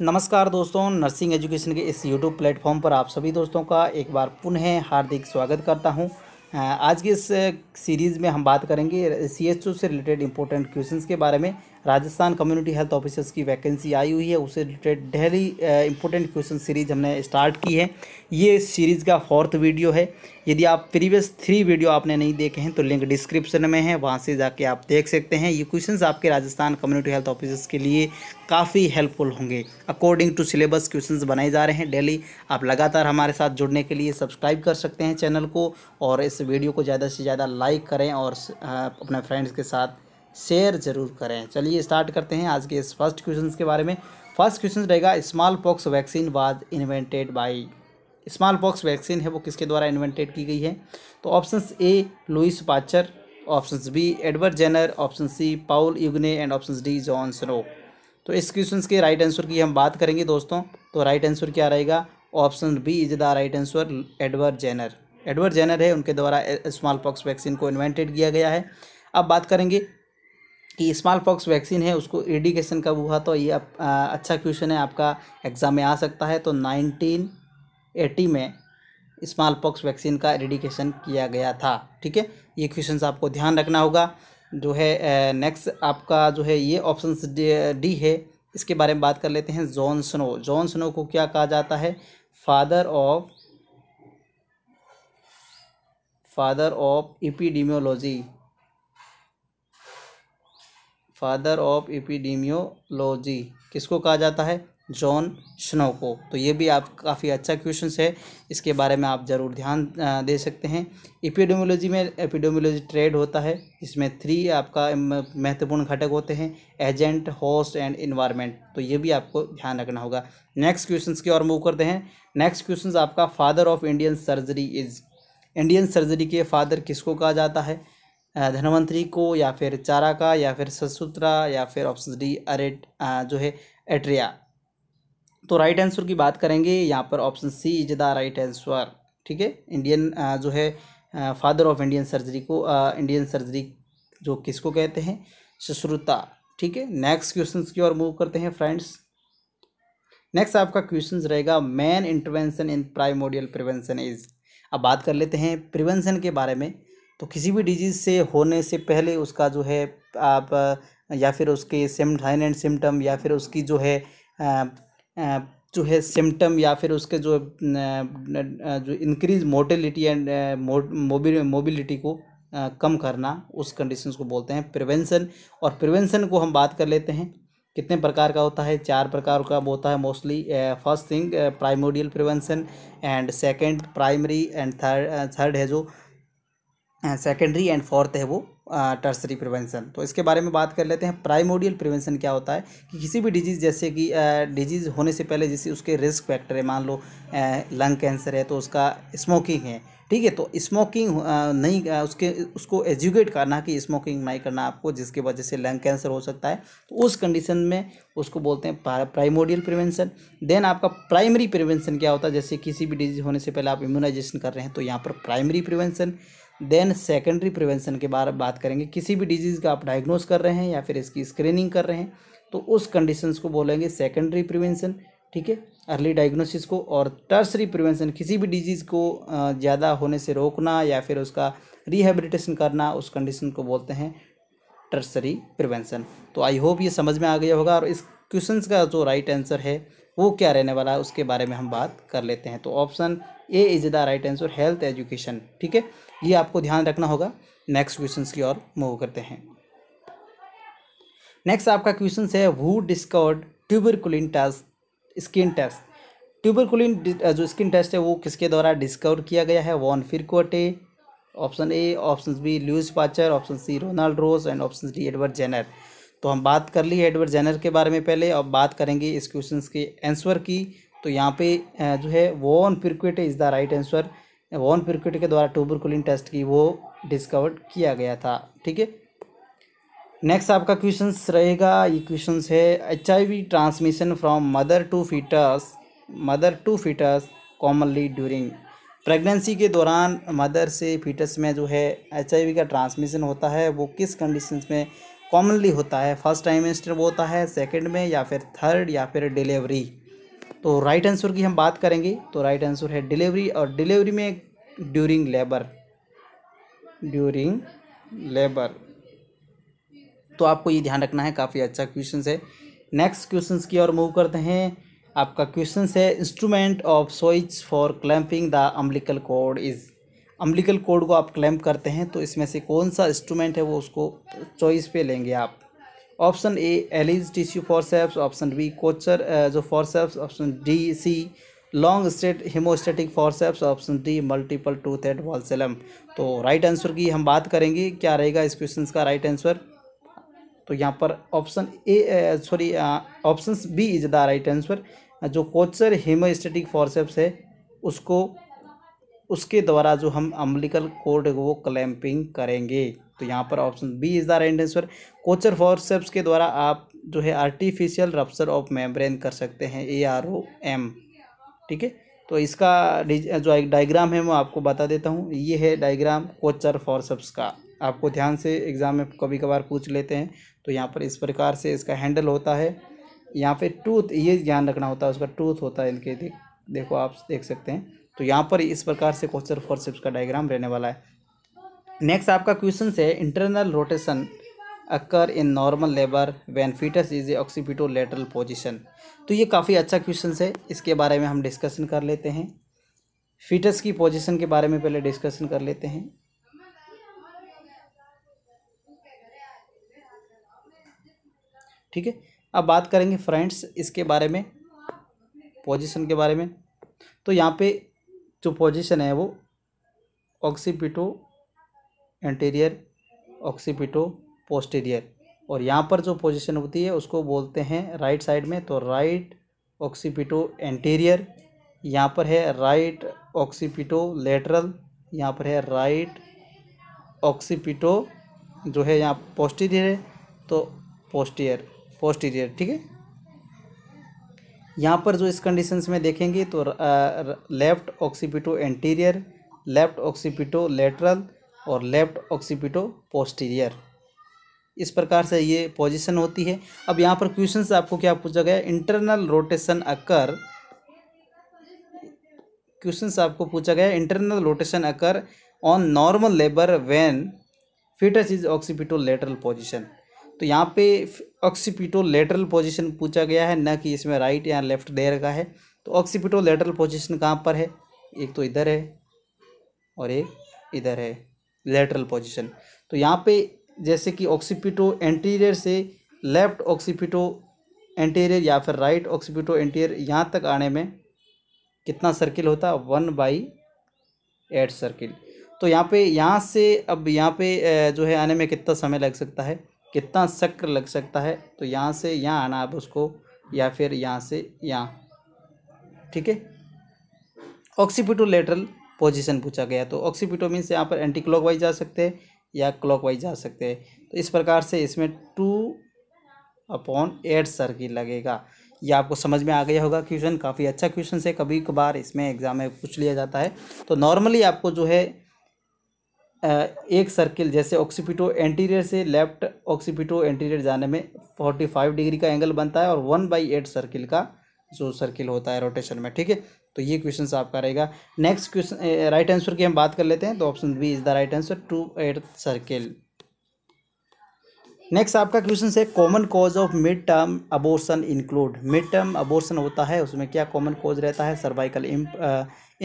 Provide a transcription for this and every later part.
नमस्कार दोस्तों nursing education के इस यूट्यूब प्लेटफॉर्म पर आप सभी दोस्तों का एक बार पुनः हार्दिक स्वागत करता हूं आज की इस सीरीज़ में हम बात करेंगे सी एच ओ से रिलेटेड इंपॉर्टेंट क्वेश्चंस के बारे में राजस्थान कम्युनिटी हेल्थ ऑफिसर्स की वैकेंसी आई हुई है उसे related daily important question series हमने स्टार्ट की है ये सीरीज़ का फोर्थ वीडियो है यदि आप प्रीवियस थ्री वीडियो आपने नहीं देखे हैं तो लिंक डिस्क्रिप्शन में है वहाँ से जाके आप देख सकते हैं ये क्वेश्चन आपके राजस्थान कम्युनिटी हेल्थ ऑफिसर्स के लिए काफ़ी हेल्पफुल होंगे अकॉर्डिंग टू सिलेबस क्वेश्चन बनाए जा रहे हैं डेली आप लगातार हमारे साथ जुड़ने के लिए सब्सक्राइब कर सकते हैं चैनल को और इस वीडियो को ज़्यादा से ज़्यादा लाइक करें और अपने फ्रेंड्स के साथ शेयर जरूर करें चलिए स्टार्ट करते हैं आज के इस फर्स्ट क्वेश्चन के बारे में फर्स्ट क्वेश्चन रहेगा small pox vaccine was invented by small pox vaccine है वो किसके द्वारा इन्वेंटेड की गई है तो option A Louis Pasteur option B Edward Jenner option C Paul युगने and option D John Snow तो इस क्वेश्चन के राइट आंसर की हम बात करेंगे दोस्तों तो राइट आंसर क्या रहेगा option B is the right answer Edward Jenner Edward Jenner है उनके द्वारा स्मॉल पॉक्स वैक्सीन को इन्वेंटेड किया गया है अब बात करेंगे कि स्मॉल पॉक्स वैक्सीन है उसको इरीगेशन कब हुआ तो ये अच्छा क्वेश्चन है आपका एग्ज़ाम में आ सकता है तो नाइनटीन एटी में स्मॉल पॉक्स वैक्सीन का रेडिकेशन किया गया था ठीक है ये क्वेश्चन आपको ध्यान रखना होगा जो है नेक्स्ट आपका जो है ये ऑप्शन डी है इसके बारे में बात कर लेते हैं जॉन स्नो जॉन स्नो को क्या कहा जाता है father of father of epidemiology father of epidemiology किसको कहा जाता है जॉन स्नो को तो ये भी आप काफ़ी अच्छा क्वेश्चन है इसके बारे में आप ज़रूर ध्यान दे सकते हैं एपिडोमोलॉजी में एपिडोमोलॉजी ट्रेड होता है इसमें थ्री आपका महत्वपूर्ण घटक होते हैं एजेंट होस्ट एंड इन्वायरमेंट तो ये भी आपको ध्यान रखना होगा नेक्स्ट क्वेश्चन की ओर मूव करते हैं नेक्स्ट क्वेश्चन आपका father of Indian surgery is Indian surgery के फादर किसको कहा जाता है धनवंतरी को या फिर चारा का या फिर ससुत्रा या फिर ऑप्शन डी अरेट जो है एट्रिया तो राइट आंसर की बात करेंगे यहाँ पर option C is the right answer ठीक है इंडियन जो है फादर ऑफ इंडियन सर्जरी को इंडियन सर्जरी जो किसको कहते हैं सश्रुता ठीक है नेक्स्ट क्वेश्चन की ओर मूव करते हैं फ्रेंड्स नेक्स्ट आपका क्वेश्चन रहेगा man intervention in primordial prevention is अब बात कर लेते हैं प्रिवेंशन के बारे में तो किसी भी डिजीज़ से होने से पहले उसका जो है आप या फिर उसके सिम हाइन एंड सिम्टम या फिर उसकी जो है जो है सिम्टम या फिर उसके जो जो इंक्रीज मोटिलिटी एंड मोबिलिटी को कम करना उस कंडीशंस को बोलते हैं प्रिवेंशन और प्रिवेंशन को हम बात कर लेते हैं कितने प्रकार का होता है चार प्रकार का होता है mostly first thing primordial prevention and second primary and third third है जो सेकेंडरी एंड फोर्थ है वो टर्सरी प्रिवेंशन तो इसके बारे में बात कर लेते हैं प्राइमोडियल प्रिवेंशन क्या होता है कि किसी भी डिजीज़ जैसे कि डिजीज़ होने से पहले जैसे उसके रिस्क फैक्टर है मान लो लंग कैंसर है तो उसका स्मोकिंग है ठीक है तो स्मोकिंग नहीं उसके उसको एजुकेट करना कि स्मोकिंग नहीं करना आपको जिसके वजह से लंग कैंसर हो सकता है तो उस कंडीशन में उसको बोलते हैं प्राइमोडियल प्रिवेंशन देन आपका प्राइमरी प्रिवेंशन क्या होता है जैसे किसी भी डिजीज़ होने से पहले आप इम्यूनाइजेशन कर रहे हैं तो यहाँ पर primary prevention then secondary prevention के बारे में बात करेंगे किसी भी डिजीज़ का आप डायग्नोस कर रहे हैं या फिर इसकी स्क्रीनिंग कर रहे हैं तो उस कंडीशंस को बोलेंगे सेकेंडरी प्रिवेंशन ठीक है अर्ली डायग्नोसिस को और टर्सरी प्रिवेंशन किसी भी डिजीज़ को ज़्यादा होने से रोकना या फिर उसका रिहेबिलिटेशन करना उस कंडीशन को बोलते हैं टर्सरी प्रिवेंशन तो आई होप ये समझ में आ गया होगा और इस क्वेश्चन का जो राइट आंसर है वो क्या रहने वाला है उसके बारे में हम बात कर लेते हैं तो option A is the right answer health education ठीक है ये आपको ध्यान रखना होगा नेक्स्ट क्वेश्चन की ओर मूव करते हैं नेक्स्ट आपका क्वेश्चन है who discovered tuberculin test skin test tuberculin जो स्किन टेस्ट है वो किसके द्वारा डिस्कवर किया गया है von Pirquet option A option B Louis Pasteur option C Ronald Ross and option D Edward Jenner तो हम बात कर ली एडवर्ड जेनर के बारे में पहले अब बात करेंगे इस क्वेश्चन के आंसर की तो यहाँ पे जो है von Pirquet is the right answer von Pirquet के द्वारा टूबरकुलिन टेस्ट की वो डिस्कवर्ड किया गया था ठीक है नेक्स्ट आपका क्वेश्चन रहेगा ये क्वेश्चन है H transmission from mother to foetus mother to foetus commonly during pregnancy के दौरान मदर से फीटस में जो है एच का ट्रांसमिशन होता है वो किस कंडीशन में कॉमनली होता है फर्स्ट टाइम वो होता है सेकेंड में या फिर थर्ड या फिर डिलीवरी तो राइट आंसर की हम बात करेंगे तो राइट आंसर है डिलीवरी और डिलीवरी में ड्यूरिंग लेबर ड्यूरिंग लेबर तो आपको ये ध्यान रखना है काफ़ी अच्छा क्वेश्चन है नेक्स्ट क्वेश्चन की ओर मूव करते हैं आपका क्वेश्चन है instrument of switch for clamping the umbilical cord is umbilical cord को आप क्लैम्प करते हैं तो इसमें से कौन सा इंस्ट्रूमेंट है वो उसको चॉइस पे लेंगे आप option A Allis tissue forceps option B Kocher जो forceps option D C long state haemostatic forceps option D multiple toothed vulsellum तो राइट आंसर की हम बात करेंगे क्या रहेगा इस क्वेश्चन का राइट आंसर तो यहाँ पर option A sorry option B is the right answer जो कोचर हिमोस्टेटिक फॉरसेप्स है उसको उसके द्वारा जो हम अम्बिलिकल कोड वो क्लैम्पिंग करेंगे तो यहाँ पर option B is the right answer Kocher forceps के द्वारा आप जो है आर्टिफिशियल रफ्सर ऑफ मेम्ब्रेन कर सकते हैं ए आर ओ एम ठीक है तो इसका जो एक डायग्राम है मैं आपको बता देता हूँ ये है डायग्राम कोचर फॉरसेप्स का आपको ध्यान से एग्ज़ाम में कभी कभार पूछ लेते हैं तो यहाँ पर इस प्रकार से इसका हैंडल होता है यहाँ पे टूथ ये ध्यान रखना होता है उसका टूथ होता है इनके देखो आप देख सकते हैं तो यहाँ पर इस प्रकार से कोचर फॉरसेप्स का डायग्राम रहने वाला है नेक्स्ट आपका क्वेश्चन है internal rotation occur in normal labour when foetus is a occipito lateral position तो ये काफ़ी अच्छा क्वेश्चन है इसके बारे में हम डिस्कशन कर लेते हैं फीटस की पोजिशन के बारे में पहले डिस्कशन कर लेते हैं ठीक है अब बात करेंगे फ्रेंड्स इसके बारे में पोजीशन के बारे में तो यहाँ पे जो पोजीशन है वो ऑक्सीपिटो एंटीरियर ऑक्सीपिटो पोस्टीरियर और यहाँ पर जो पोजीशन होती है उसको बोलते हैं राइट साइड में तो राइट ऑक्सीपिटो एंटीरियर यहाँ पर है राइट ऑक्सीपिटो लेटरल यहाँ पर है राइट ऑक्सीपिटो जो है यहाँ पोस्टीरियर है तो पोस्टीरियर पोस्टीरियर ठीक है यहाँ पर जो इस कंडीशंस में देखेंगे तो left occipito anterior left occipito lateral और लेफ्ट ऑक्सीपिटो पोस्टीरियर इस प्रकार से ये पोजीशन होती है अब यहाँ पर क्वेश्चन से आपको क्या पूछा गया इंटरनल रोटेशन अकर क्वेश्चन से आपको पूछा गया internal rotation occur on normal labour when foetus is occipito lateral position तो यहाँ पे ऑक्सीपिटो लेटरल पोजिशन पूछा गया है ना कि इसमें राइट या लेफ्ट देर का है तो ऑक्सीपिटो लेटरल पोजिशन कहाँ पर है एक तो इधर है और एक इधर है लेटरल पोजिशन तो यहाँ पे जैसे कि ऑक्सीपिटो एंटीरियर से लेफ्ट ऑक्सीपिटो एंटीरियर या फिर राइट ऑक्सीपिटो एंटीरियर यहाँ तक आने में कितना सर्किल होता है वन बाई एट सर्किल तो यहाँ पे यहाँ से अब यहाँ पे जो है आने में कितना समय लग सकता है कितना चक्र लग सकता है तो यहाँ से यहाँ आना आप उसको या फिर यहाँ से यहाँ ठीक है ऑक्सीपिटो लेटरल पोजीशन पूछा गया तो ऑक्सीपिटो मीन्स यहाँ पर एंटी क्लॉक वाइज जा सकते हैं या क्लॉक वाइज जा सकते हैं तो इस प्रकार से इसमें टू अपॉन एट सर्किल लगेगा ये आपको समझ में आ गया होगा क्वेश्चन काफ़ी अच्छा क्वेश्चन है कभी कभार इसमें एग्ज़ाम में पूछ लिया जाता है तो नॉर्मली आपको जो है एक सर्किल जैसे ऑक्सीपिटो एंटीरियर से लेफ्ट ऑक्सीपिटो एंटीरियर जाने में फोर्टी फाइव डिग्री का एंगल बनता है और वन बाई एट सर्किल का जो सर्किल होता है रोटेशन में ठीक है तो ये क्वेश्चन आपका रहेगा नेक्स्ट क्वेश्चन राइट आंसर की हम बात कर लेते हैं तो option B is the right answer two eight circle next आपका क्वेश्चन है common cause of mid term abortion include mid term abortion होता है उसमें क्या कॉमन कॉज रहता है cervical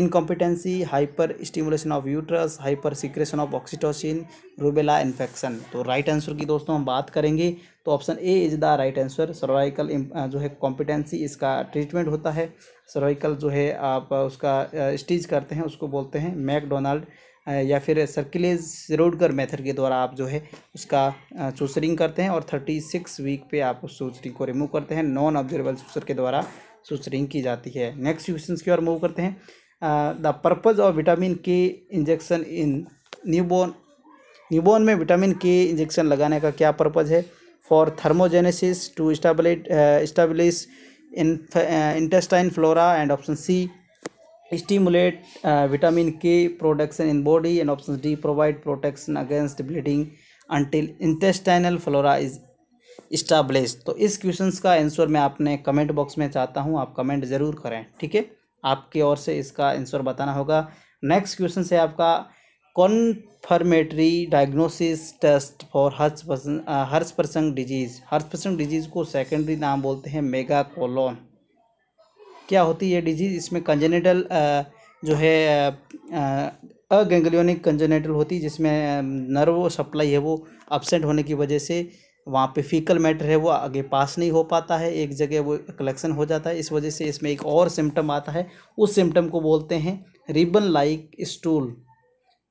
incompetency hyper stimulation of uterus hyper secretion of oxytocin rubella infection तो right answer की दोस्तों हम बात करेंगे तो option A is the right answer cervical जो है कॉम्पिटेंसी इसका ट्रीटमेंट होता है सर्वाइकल जो है आप uh, उसका स्टीज uh, करते हैं उसको बोलते हैं मैकडोनाल्ड या फिर सर्किलेज रोडकर मेथड के द्वारा आप जो है उसका सूसरिंग करते हैं और थर्टी सिक्स वीक पे आप उस सूसरिंग को रिमूव करते हैं नॉन ऑब्जर्वेबल सूसर के द्वारा सूसरिंग की जाती है नेक्स्ट क्वेश्चन की ओर मूव करते हैं the purpose of vitamin K injection in newborn newborn में विटामिन के इंजेक्शन लगाने का क्या पर्पज़ है for thermogenesis to establish establish intestine flora and option C stimulate vitamin K production in body and option D provide protection against bleeding until intestinal flora is establish तो इस question का answer मैं आपने comment box में चाहता हूँ आप comment ज़रूर करें ठीक है आपकी ओर से इसका आंसर बताना होगा नेक्स्ट क्वेश्चन है आपका confirmatory diagnosis test for Hirschsprung Hirschsprung disease Harsh Hirschsprung disease को सेकेंडरी नाम बोलते हैं मेगा कोलोन क्या होती है डिजीज़ इसमें कंजेनेटल जो है अगेंगलियोनिक कंजेनेटल होती है जिसमें नर्व सप्लाई है वो अपसेंट होने की वजह से वहाँ पे फीकल मैटर है वो आगे पास नहीं हो पाता है एक जगह वो कलेक्शन हो जाता है इस वजह से इसमें एक और सिम्टम आता है उस सिम्टम को बोलते हैं ribbon like stool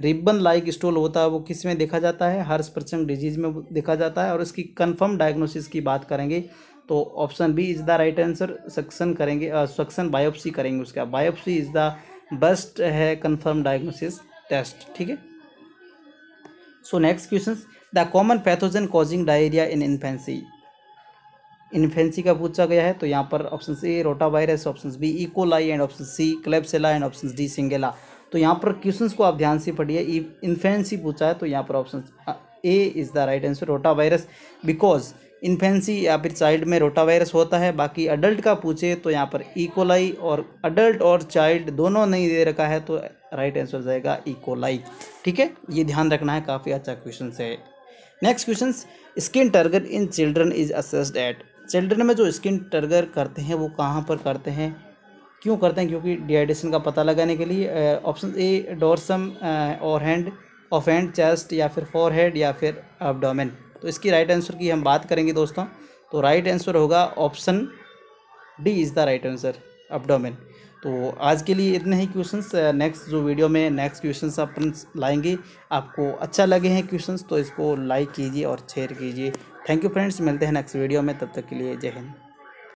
ribbon like stool होता है वो किस में देखा जाता है हर्ष प्रचंग डिजीज़ में देखा जाता है और इसकी कन्फर्म डायग्नोसिस की बात करेंगे तो option B is the right answer suction करेंगे सक्सन बायोप्सी करेंगे उसका बायोप्सी इज़ द बेस्ट है कन्फर्म डायग्नोसिस टेस्ट ठीक है so next question the common pathogen causing diarrhoea in infancy infancy का पूछा गया है तो यहाँ पर option A rota virus option B E coli and option C Klebsiella and option D Shigella तो यहाँ पर क्वेश्चंस को आप ध्यान से पढ़िए इन्फेंसी पूछा है तो यहाँ पर option A is the right answer rota virus because infancy या फिर चाइल्ड में रोटा वायरस होता है बाकी अडल्ट का पूछे तो यहाँ पर इकोलाई e और अडल्ट और चाइल्ड दोनों नहीं दे रखा है तो राइट आंसर जाएगा इकोलाई e ठीक है ये ध्यान रखना है काफ़ी अच्छा क्वेश्चन है next question skin turgor in children is assessed at children में जो स्किन टर्गर करते हैं वो कहाँ पर करते हैं क्यों करते हैं क्योंकि डिहाइड्रेशन का पता लगाने के लिए ऑप्शन ए डोरसम और हैंड ऑफ हैंड चेस्ट या फिर फोर या फिर एबडोमेन तो इसकी राइट आंसर की हम बात करेंगे दोस्तों तो राइट आंसर होगा option D is the right answer abdomen तो आज के लिए इतने ही क्वेश्चंस नेक्स्ट जो वीडियो में नेक्स्ट क्वेश्चंस अपन लाएंगे आपको अच्छा लगे हैं क्वेश्चंस तो इसको लाइक कीजिए और शेयर कीजिए थैंक यू फ्रेंड्स मिलते हैं नेक्स्ट वीडियो में तब तक के लिए जय हिंद